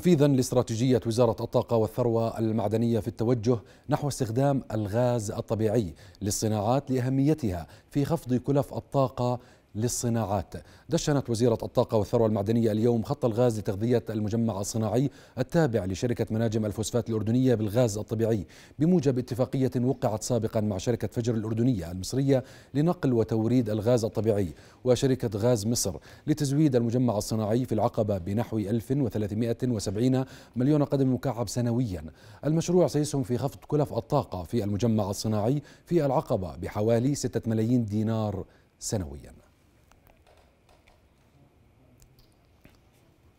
تنفيذا لاستراتيجية وزارة الطاقة والثروة المعدنية في التوجه نحو استخدام الغاز الطبيعي للصناعات لأهميتها في خفض كلف الطاقة للصناعات دشنت وزيرة الطاقة والثروة المعدنية اليوم خط الغاز لتغذية المجمع الصناعي التابع لشركة مناجم الفوسفات الأردنية بالغاز الطبيعي بموجب اتفاقية وقعت سابقا مع شركة فجر الأردنية المصرية لنقل وتوريد الغاز الطبيعي وشركة غاز مصر لتزويد المجمع الصناعي في العقبة بنحو 1370 مليون قدم مكعب سنويا المشروع سيسهم في خفض كلف الطاقة في المجمع الصناعي في العقبة بحوالي 6 ملايين دينار سنويا